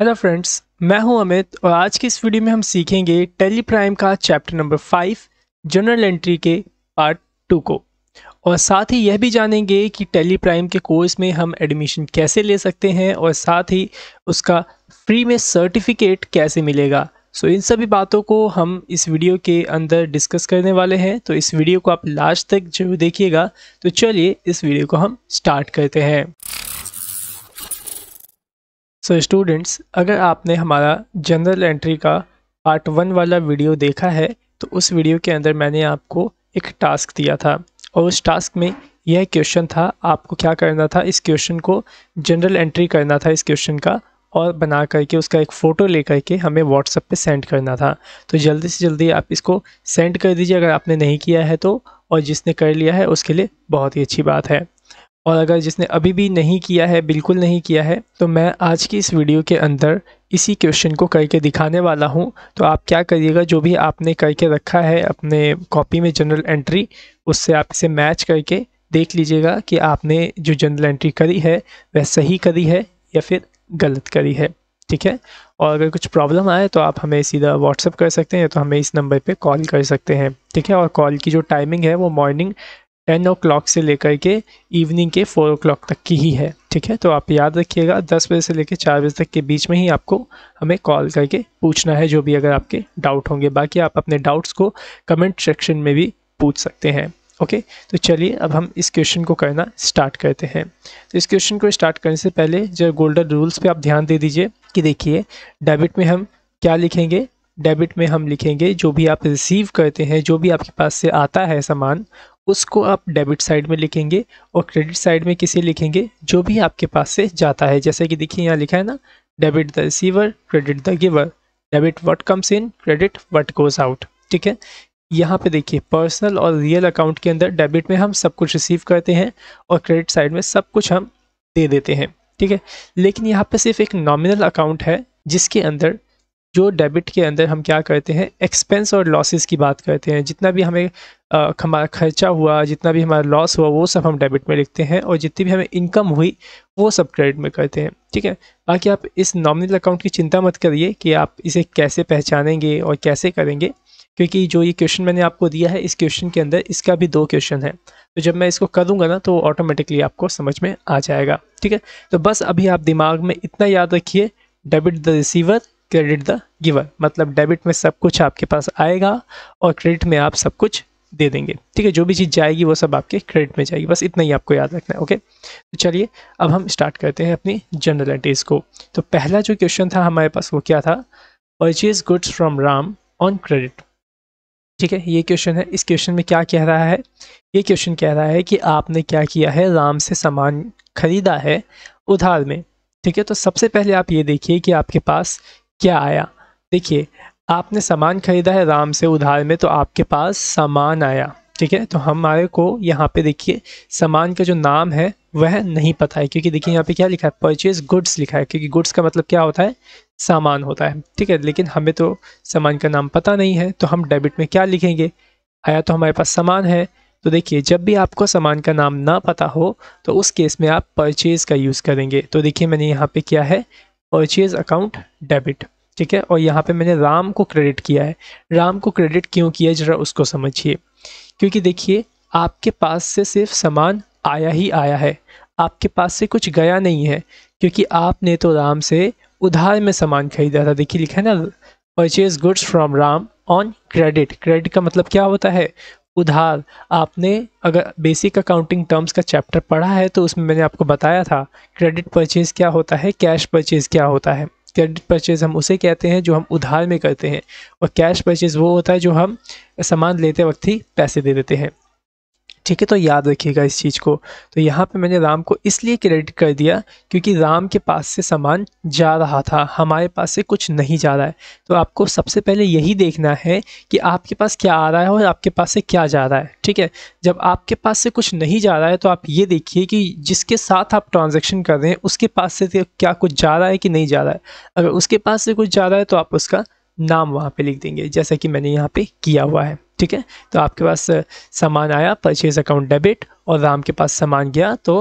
Hello friends मैं हूं अमित और आज की इस वीडियो में हम सीखेंगे टेली प्राइम का chapter number five general entry के पार्ट टू को और साथ ही यह भी जानेंगे कि टेली प्राइम के कोर्स में हम एडमिशन कैसे ले सकते हैं और साथ ही उसका फ्री में सर्टिफिकेट कैसे मिलेगा सो so, इन सभी बातों को हम इस वीडियो के अंदर डिस्कस करने वाले हैं तो इस वीडियो को आप लास्ट तक जरूर देखिएगा तो चलिए इस वीडियो को हम स्टार्ट करते हैं सो स्टूडेंट्स अगर आपने हमारा जनरल एंट्री का पार्ट वन वाला वीडियो देखा है तो उस वीडियो के अंदर मैंने आपको एक टास्क दिया था और उस टास्क में यह क्वेश्चन था आपको क्या करना था इस क्वेश्चन को जनरल एंट्री करना था इस क्वेश्चन का और बना करके उसका एक फ़ोटो ले करके हमें व्हाट्सएप पे सेंड करना था तो जल्दी से जल्दी आप इसको सेंड कर दीजिए अगर आपने नहीं किया है तो और जिसने कर लिया है उसके लिए बहुत ही अच्छी बात है और अगर जिसने अभी भी नहीं किया है बिल्कुल नहीं किया है तो मैं आज की इस वीडियो के अंदर इसी क्वेश्चन को करके दिखाने वाला हूँ तो आप क्या करिएगा जो भी आपने करके रखा है अपने कॉपी में जनरल एंट्री उससे आप इसे मैच करके देख लीजिएगा कि आपने जो जनरल एंट्री करी है वह सही करी है या फिर गलत करी है ठीक है और अगर कुछ प्रॉब्लम आए तो आप हमें सीधा व्हाट्सअप कर सकते हैं या तो हमें इस नंबर पे कॉल कर सकते हैं ठीक है और कॉल की जो टाइमिंग है वो मॉर्निंग टेन ओ क्लॉक से लेकर के इवनिंग के फोर ओ क्लॉक तक की ही है ठीक है तो आप याद रखिएगा दस बजे से लेकर चार बजे तक के बीच में ही आपको हमें कॉल करके पूछना है जो भी अगर आपके डाउट होंगे बाकी आप अपने डाउट्स को कमेंट सेक्शन में भी पूछ सकते हैं ओके okay, तो चलिए अब हम इस क्वेश्चन को करना स्टार्ट करते हैं तो इस क्वेश्चन को स्टार्ट करने से पहले जो गोल्डन रूल्स पे आप ध्यान दे दीजिए कि देखिए डेबिट में हम क्या लिखेंगे डेबिट में हम लिखेंगे जो भी आप रिसीव करते हैं जो भी आपके पास से आता है सामान उसको आप डेबिट साइड में लिखेंगे और क्रेडिट साइड में किसे लिखेंगे जो भी आपके पास से जाता है जैसे कि देखिए यहाँ लिखा है ना debit the receiver credit the giver debit what comes in credit what goes out ठीक है यहाँ पे देखिए पर्सनल और रियल अकाउंट के अंदर डेबिट में हम सब कुछ रिसीव करते हैं और क्रेडिट साइड में सब कुछ हम दे देते हैं ठीक है लेकिन यहाँ पे सिर्फ एक नॉमिनल अकाउंट है जिसके अंदर जो डेबिट के अंदर हम क्या करते हैं एक्सपेंस और लॉसेस की बात करते हैं जितना भी हमें हमारा खर्चा हुआ जितना भी हमारा लॉस हुआ वो सब हम डेबिट में लिखते हैं और जितनी भी हमें इनकम हुई वो सब क्रेडिट में करते हैं ठीक है बाकी आप इस नॉमिनल अकाउंट की चिंता मत करिए कि आप इसे कैसे पहचानेंगे और कैसे करेंगे क्योंकि जो ये क्वेश्चन मैंने आपको दिया है इस क्वेश्चन के अंदर इसका भी दो क्वेश्चन है तो जब मैं इसको करूँगा ना तो ऑटोमेटिकली आपको समझ में आ जाएगा ठीक है तो बस अभी आप दिमाग में इतना याद रखिए debit the receiver credit the giver मतलब डेबिट में सब कुछ आपके पास आएगा और क्रेडिट में आप सब कुछ दे देंगे ठीक है जो भी चीज़ जाएगी वो सब आपके क्रेडिट में जाएगी बस इतना ही आपको याद रखना है ओके तो चलिए अब हम स्टार्ट करते हैं अपनी जनरल जनरलिटीज़ को तो पहला जो क्वेश्चन था हमारे पास वो क्या था purchase goods from Ram on credit ठीक है ये क्वेश्चन है इस क्वेश्चन में क्या कह रहा है ये क्वेश्चन कह रहा है कि आपने क्या किया है राम से सामान खरीदा है उधार में ठीक है तो सबसे पहले आप ये देखिए कि आपके पास क्या आया देखिए आपने सामान खरीदा है राम से उधार में तो आपके पास सामान आया ठीक है तो हमारे को यहाँ पे देखिए सामान का जो नाम है वह नहीं पता है क्योंकि देखिए यहाँ पे क्या लिखा है परचेज गुड्स लिखा है क्योंकि गुड्स का मतलब क्या होता है सामान होता है ठीक है लेकिन हमें तो सामान का नाम पता नहीं है तो हम डेबिट में क्या लिखेंगे आया तो हमारे पास सामान है तो देखिए जब भी आपको सामान का नाम ना पता हो तो उस केस में आप परचेज़ का यूज़ करेंगे तो देखिए मैंने यहाँ पे क्या है परचेज अकाउंट डेबिट ठीक है और यहाँ पे मैंने राम को क्रेडिट किया है राम को क्रेडिट क्यों किया जरा उसको समझिए क्योंकि देखिए आपके पास से सिर्फ सामान आया ही आया है आपके पास से कुछ गया नहीं है क्योंकि आपने तो राम से उधार में सामान खरीदा था देखिए लिखा है ना purchase goods from Ram on credit credit का मतलब क्या होता है उधार आपने अगर बेसिक अकाउंटिंग टर्म्स का चैप्टर पढ़ा है तो उसमें मैंने आपको बताया था क्रेडिट परचेज़ क्या होता है कैश परचेज़ क्या होता है क्रेडिट परचेज़ हम उसे कहते हैं जो हम उधार में करते हैं और कैश परचेज़ वो होता है जो हम सामान लेते वक्त ही पैसे दे देते हैं ठीक है तो याद रखिएगा इस चीज़ को तो यहाँ पे मैंने राम को इसलिए क्रेडिट कर दिया क्योंकि राम के पास से सामान जा रहा था हमारे पास से कुछ नहीं जा रहा है तो आपको सबसे पहले यही देखना है कि आपके पास क्या आ रहा है और आपके पास से क्या जा रहा है ठीक है जब आपके पास से कुछ नहीं जा रहा है तो आप ये देखिए कि जिसके साथ आप ट्रांजेक्शन कर रहे हैं उसके पास से तो क्या कुछ जा रहा है कि नहीं जा रहा है अगर उसके पास से कुछ जा रहा है तो आप उसका नाम वहाँ पे लिख देंगे जैसा कि मैंने यहाँ पे किया हुआ है ठीक है तो आपके पास सामान आया परचेज अकाउंट डेबिट और राम के पास सामान गया तो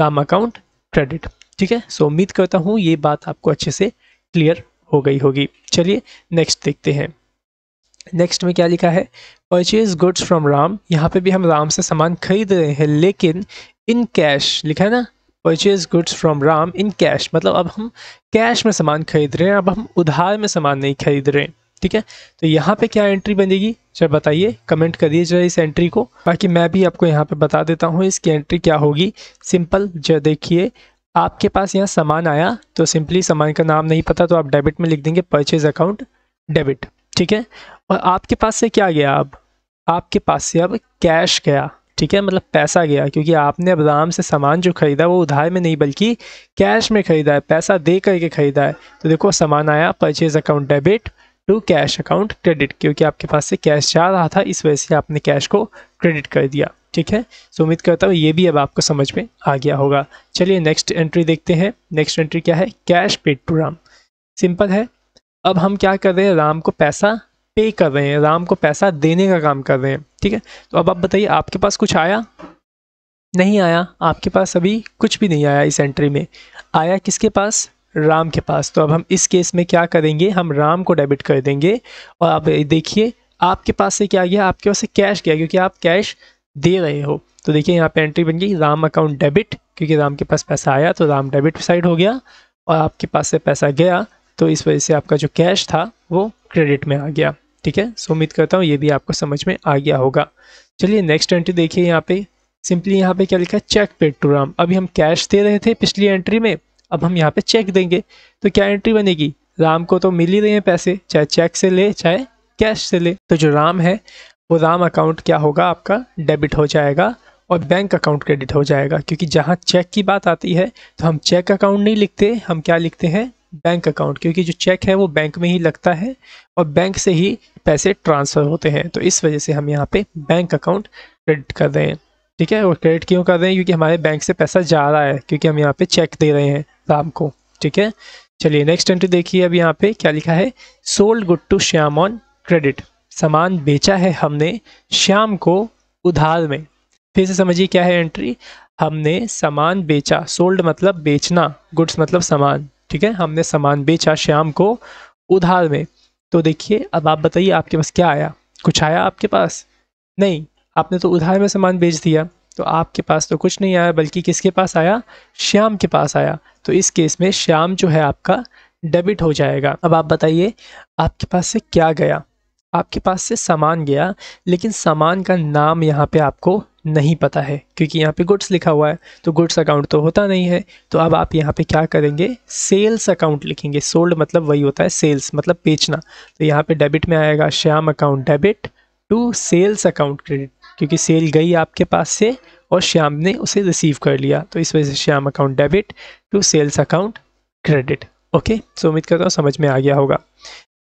राम अकाउंट क्रेडिट ठीक है सो उम्मीद करता हूँ ये बात आपको अच्छे से क्लियर हो गई होगी चलिए नेक्स्ट देखते हैं नेक्स्ट में क्या लिखा है परचेज गुड्स फ्रॉम राम यहाँ पे भी हम राम से सामान खरीद रहे हैं लेकिन इन कैश लिखा है ना purchase goods from Ram in cash मतलब अब हम कैश में सामान खरीद रहे हैं अब हम उधार में सामान नहीं खरीद रहे हैं ठीक है तो यहाँ पे क्या एंट्री बनेगी चाहे बताइए कमेंट करिए जरा इस एंट्री को बाकी मैं भी आपको यहाँ पे बता देता हूँ इसकी एंट्री क्या होगी सिंपल जो देखिए आपके पास यहाँ सामान आया तो सिंपली सामान का नाम नहीं पता तो आप डेबिट में लिख देंगे परचेज अकाउंट डेबिट ठीक है और आपके पास से क्या गया अब आपके पास से अब कैश गया ठीक है मतलब पैसा गया क्योंकि आपने अब आराम से सामान जो खरीदा वो उधार में नहीं बल्कि कैश में खरीदा है पैसा दे करके खरीदा है तो देखो सामान आया purchase account debit to cash account credit क्योंकि आपके पास से कैश जा रहा था इस वजह से आपने कैश को क्रेडिट कर दिया ठीक है सो उम्मीद करता हूँ ये भी अब आपको समझ में आ गया होगा चलिए नेक्स्ट एंट्री देखते हैं नेक्स्ट एंट्री क्या है cash paid to Ram simple है अब हम क्या कर रहे हैं राम को पैसा पे कर रहे हैं राम को पैसा देने का काम कर रहे हैं ठीक है तो अब आप बताइए आपके पास कुछ आया नहीं आया आपके पास अभी कुछ भी नहीं आया इस एंट्री में आया किसके पास राम के पास तो अब हम इस केस में क्या करेंगे हम राम को डेबिट कर देंगे और आप देखिए आपके पास से क्या गया आपके पास से कैश गया क्योंकि आप कैश दे रहे हो तो देखिए यहाँ पे एंट्री बन गई राम अकाउंट डेबिट क्योंकि राम के पास पैसा आया तो राम डेबिट साइड हो गया और आपके पास से पैसा गया तो इस वजह से आपका जो कैश था वो क्रेडिट में आ गया ठीक है सो उम्मीद करता हूँ ये भी आपको समझ में आ गया होगा चलिए नेक्स्ट एंट्री देखिए यहाँ पे सिंपली यहाँ पे क्या लिखा है चेक पेड टू राम अभी हम कैश दे रहे थे पिछली एंट्री में अब हम यहाँ पे चेक देंगे तो क्या एंट्री बनेगी राम को तो मिल ही रहे हैं पैसे चाहे चेक से ले चाहे कैश से ले तो जो राम है वो राम अकाउंट क्या होगा आपका डेबिट हो जाएगा और बैंक अकाउंट क्रेडिट हो जाएगा क्योंकि जहाँ चेक की बात आती है तो हम चेक अकाउंट नहीं लिखते हम क्या लिखते हैं बैंक अकाउंट क्योंकि जो चेक है वो बैंक में ही लगता है और बैंक से ही पैसे ट्रांसफ़र होते हैं तो इस वजह से हम यहाँ पे बैंक अकाउंट क्रेडिट कर रहे हैं ठीक है और क्रेडिट क्यों कर रहे हैं क्योंकि हमारे बैंक से पैसा जा रहा है क्योंकि हम यहाँ पे चेक दे रहे हैं शाम को ठीक है चलिए नेक्स्ट एंट्री देखिए अब यहाँ पे क्या लिखा है sold good to Shyam on credit सामान बेचा है हमने श्याम को उधार में फिर से समझिए क्या है एंट्री हमने सामान बेचा सोल्ड मतलब बेचना गुड्स मतलब सामान ठीक है हमने सामान बेचा श्याम को उधार में तो देखिए अब आप बताइए आपके पास क्या आया कुछ आया आपके पास नहीं आपने तो उधार में सामान बेच दिया तो आपके पास तो कुछ नहीं आया बल्कि किसके पास आया श्याम के पास आया तो इस केस में श्याम जो है आपका डेबिट हो जाएगा अब आप बताइए आपके पास से क्या गया आपके पास से सामान गया लेकिन सामान का नाम यहाँ पे आपको नहीं पता है क्योंकि यहाँ पे गुड्स लिखा हुआ है तो गुड्स अकाउंट तो होता नहीं है तो अब आप यहाँ पे क्या करेंगे सेल्स अकाउंट लिखेंगे सोल्ड मतलब वही होता है सेल्स मतलब बेचना तो यहाँ पे डेबिट में आएगा Shyam account debit to sales account credit क्योंकि सेल गई आपके पास से और श्याम ने उसे रिसीव कर लिया तो इस वजह से Shyam account debit to sales account credit okay so उम्मीद करता हूँ समझ में आ गया होगा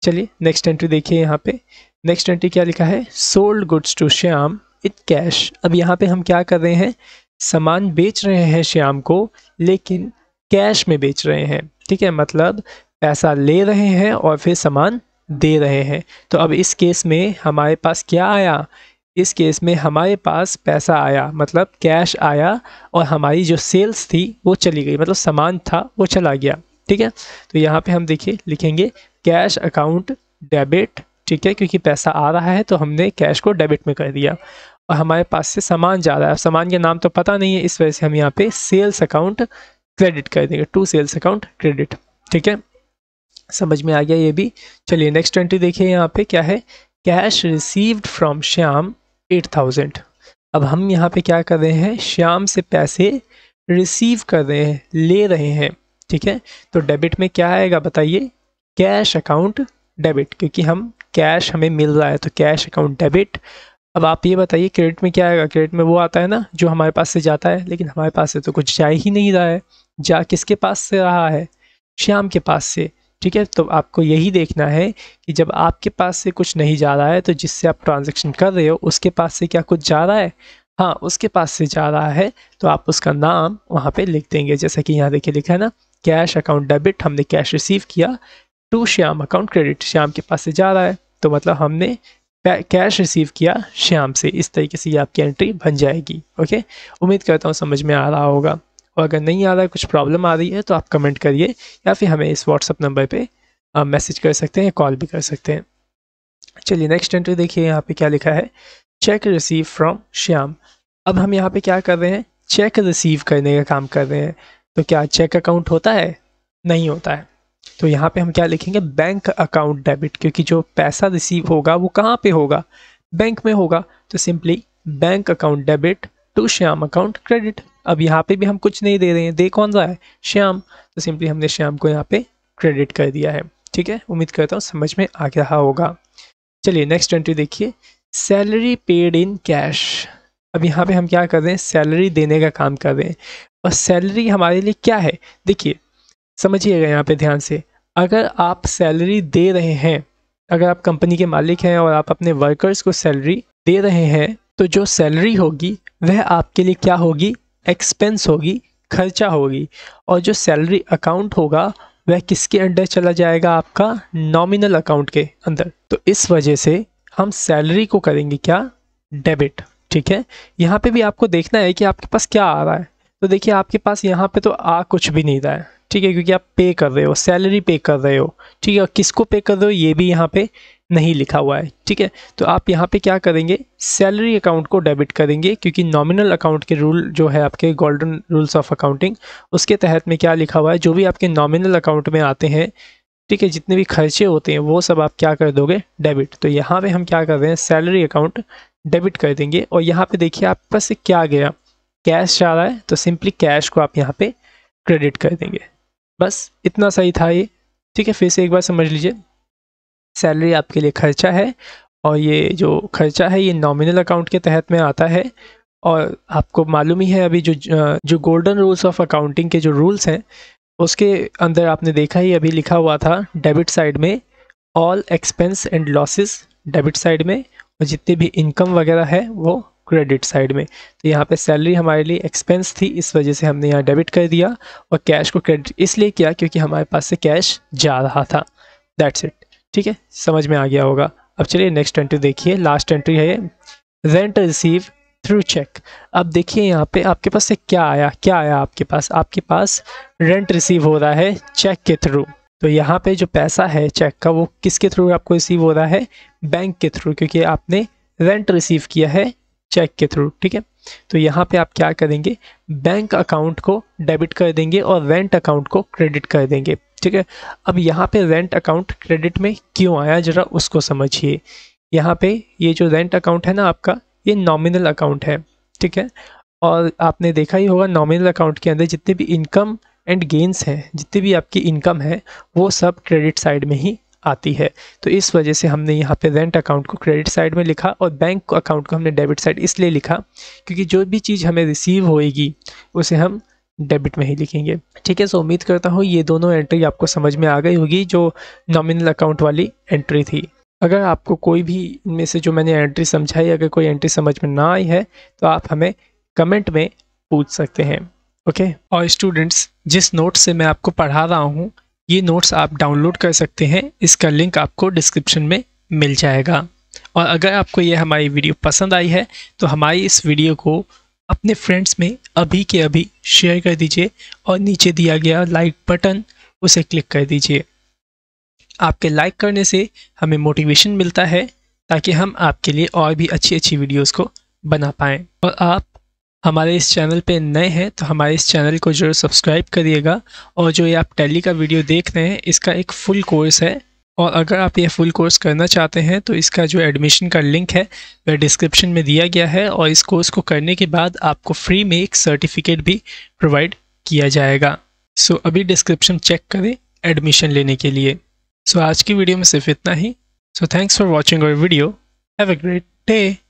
चलिए नेक्स्ट एंट्री देखिए यहाँ पे नेक्स्ट एंट्री क्या लिखा है sold goods to Shyam at cash अब यहाँ पे हम क्या कर रहे हैं सामान बेच रहे हैं श्याम को लेकिन कैश में बेच रहे हैं ठीक है मतलब पैसा ले रहे हैं और फिर सामान दे रहे हैं तो अब इस केस में हमारे पास क्या आया इस केस में हमारे पास पैसा आया मतलब कैश आया और हमारी जो सेल्स थी वो चली गई मतलब सामान था वो चला गया ठीक है तो यहाँ पे हम देखिए लिखेंगे कैश अकाउंट डेबिट ठीक है क्योंकि पैसा आ रहा है तो हमने कैश को डेबिट में कर दिया और हमारे पास से सामान जा रहा है सामान का नाम तो पता नहीं है इस वजह से हम यहाँ पे सेल्स अकाउंट क्रेडिट कर देंगे टू सेल्स अकाउंट क्रेडिट ठीक है समझ में आ गया ये भी चलिए नेक्स्ट एंट्री देखिए यहाँ पे क्या है cash received from Shyam eight thousand अब हम यहाँ पे क्या कर रहे हैं श्याम से पैसे रिसीव कर रहे हैं ले रहे हैं ठीक है तो डेबिट में क्या आएगा बताइए कैश अकाउंट डेबिट क्योंकि हम कैश हमें मिल रहा है तो कैश अकाउंट डेबिट अब आप ये बताइए क्रेडिट में क्या आएगा क्रेडिट में वो आता है ना जो हमारे पास से जाता है लेकिन हमारे पास से तो कुछ जा ही नहीं रहा है जा किसके पास से रहा है श्याम के पास से ठीक है तो आपको यही देखना है कि जब आपके पास से कुछ नहीं जा रहा है तो जिससे आप ट्रांजेक्शन कर रहे हो उसके पास से क्या कुछ जा रहा है हाँ उसके पास से जा रहा है तो आप उसका नाम वहाँ पे लिख देंगे जैसा कि यहाँ देखिए लिखा है ना कैश अकाउंट डेबिट हमने कैश रिसीव किया to Shyam account credit Shyam के पास से जा रहा है तो मतलब हमने कैश रिसीव किया श्याम से इस तरीके से ये आपकी एंट्री बन जाएगी ओके उम्मीद करता हूँ समझ में आ रहा होगा और तो अगर नहीं आ रहा है कुछ प्रॉब्लम आ रही है तो आप कमेंट करिए या फिर हमें इस व्हाट्सअप नंबर पर मैसेज कर सकते हैं कॉल भी कर सकते हैं चलिए नेक्स्ट एंट्री देखिए यहाँ पे क्या लिखा है चेक रिसीव फ्रॉम श्याम अब हम यहाँ पे क्या कर रहे हैं चेक रिसीव करने का काम कर रहे हैं तो क्या चेक अकाउंट होता है नहीं होता है तो यहाँ पे हम क्या लिखेंगे बैंक अकाउंट डेबिट क्योंकि जो पैसा रिसीव होगा वो कहाँ पे होगा बैंक में होगा तो simply bank account debit to Shyam account credit अब यहाँ पे भी हम कुछ नहीं दे रहे हैं दे कौन सा है श्याम तो सिंपली हमने श्याम को यहाँ पे क्रेडिट कर दिया है ठीक है उम्मीद करता हूँ समझ में आ रहा होगा चलिए नेक्स्ट एंट्री देखिए सैलरी पेड इन कैश अब यहाँ पे हम क्या कर रहे हैं सैलरी देने का काम कर रहे हैं और सैलरी हमारे लिए क्या है देखिए समझिएगा यहाँ पे ध्यान से अगर आप सैलरी दे रहे हैं अगर आप कंपनी के मालिक हैं और आप अपने वर्कर्स को सैलरी दे रहे हैं तो जो सैलरी होगी वह आपके लिए क्या होगी एक्सपेंस होगी खर्चा होगी और जो सैलरी अकाउंट होगा वह किसके अंडर चला जाएगा आपका नॉमिनल अकाउंट के अंदर तो इस वजह से हम सैलरी को करेंगे क्या डेबिट ठीक है यहाँ पे भी आपको देखना है कि आपके पास क्या आ रहा है तो देखिए आपके पास यहाँ पे तो आ कुछ भी नहीं रहा है ठीक है क्योंकि आप पे कर रहे हो सैलरी पे कर रहे हो ठीक है किसको पे कर रहे हो ये भी यहाँ पे नहीं लिखा हुआ है ठीक है तो आप यहाँ पे क्या करेंगे सैलरी अकाउंट को डेबिट करेंगे क्योंकि नॉमिनल अकाउंट के रूल जो है आपके गोल्डन रूल्स ऑफ अकाउंटिंग उसके तहत में क्या लिखा हुआ है जो भी आपके नॉमिनल अकाउंट में आते हैं ठीक है जितने भी खर्चे होते हैं वो सब आप क्या कर दोगे डेबिट तो यहाँ पर हम क्या कर रहे हैं सैलरी अकाउंट डेबिट कर देंगे और यहाँ पर देखिए आप पास क्या गया कैश जा रहा है तो सिंपली कैश को आप यहाँ पर क्रेडिट कर देंगे बस इतना सही था ये ठीक है फिर से एक बार समझ लीजिए सैलरी आपके लिए खर्चा है और ये जो खर्चा है ये नॉमिनल अकाउंट के तहत में आता है और आपको मालूम ही है अभी जो जो गोल्डन रूल्स ऑफ अकाउंटिंग के जो रूल्स हैं उसके अंदर आपने देखा ही अभी लिखा हुआ था डेबिट साइड में all expense and losses debit side में और जितने भी इनकम वगैरह है वो क्रेडिट साइड में तो यहाँ पे सैलरी हमारे लिए एक्सपेंस थी इस वजह से हमने यहाँ डेबिट कर दिया और कैश को क्रेडिट इसलिए किया क्योंकि हमारे पास से कैश जा रहा था दैट्स इट ठीक है समझ में आ गया होगा अब चलिए नेक्स्ट एंट्री देखिए लास्ट एंट्री है रेंट रिसीव थ्रू चेक अब देखिए यहाँ पे आपके पास से क्या आया क्या आया आपके पास आपके पास रेंट रिसीव हो रहा है चेक के थ्रू तो यहाँ पे जो पैसा है चेक का वो किसके थ्रू आपको रिसीव हो रहा है बैंक के थ्रू क्योंकि आपने रेंट रिसीव किया है चेक के थ्रू ठीक है तो यहाँ पे आप क्या करेंगे बैंक अकाउंट को डेबिट कर देंगे और रेंट अकाउंट को क्रेडिट कर देंगे ठीक है अब यहाँ पे रेंट अकाउंट क्रेडिट में क्यों आया जरा उसको समझिए यहाँ पे ये जो रेंट अकाउंट है ना आपका ये नॉमिनल अकाउंट है ठीक है और आपने देखा ही होगा नॉमिनल अकाउंट के अंदर जितने भी इनकम एंड गेंस हैं जितनी भी आपकी इनकम है वो सब क्रेडिट साइड में ही आती है तो इस वजह से हमने यहाँ पे रेंट अकाउंट को क्रेडिट साइड में लिखा और बैंक अकाउंट को हमने डेबिट साइड इसलिए लिखा क्योंकि जो भी चीज़ हमें रिसीव होएगी उसे हम डेबिट में ही लिखेंगे ठीक है सो उम्मीद करता हूँ ये दोनों एंट्री आपको समझ में आ गई होगी जो नॉमिनल अकाउंट वाली एंट्री थी अगर आपको कोई भी इनमें से जो मैंने एंट्री समझाई अगर कोई एंट्री समझ में ना आई है तो आप हमें कमेंट में पूछ सकते हैं ओके okay? और स्टूडेंट्स जिस नोट से मैं आपको पढ़ा रहा हूँ ये नोट्स आप डाउनलोड कर सकते हैं इसका लिंक आपको डिस्क्रिप्शन में मिल जाएगा और अगर आपको ये हमारी वीडियो पसंद आई है तो हमारी इस वीडियो को अपने फ्रेंड्स में अभी के अभी शेयर कर दीजिए और नीचे दिया गया लाइक बटन उसे क्लिक कर दीजिए आपके लाइक करने से हमें मोटिवेशन मिलता है ताकि हम आपके लिए और भी अच्छी अच्छी वीडियोस को बना पाएँ और आप हमारे इस चैनल पे नए हैं तो हमारे इस चैनल को जरूर सब्सक्राइब करिएगा और जो ये आप टैली का वीडियो देख रहे हैं इसका एक फुल कोर्स है और अगर आप ये फुल कोर्स करना चाहते हैं तो इसका जो एडमिशन का लिंक है वह डिस्क्रिप्शन में दिया गया है और इस कोर्स को करने के बाद आपको फ्री में एक सर्टिफिकेट भी प्रोवाइड किया जाएगा सो अभी डिस्क्रिप्शन चेक करें एडमिशन लेने के लिए सो आज की वीडियो में सिर्फ इतना ही सो थैंक्स फॉर वॉचिंग और video have a great day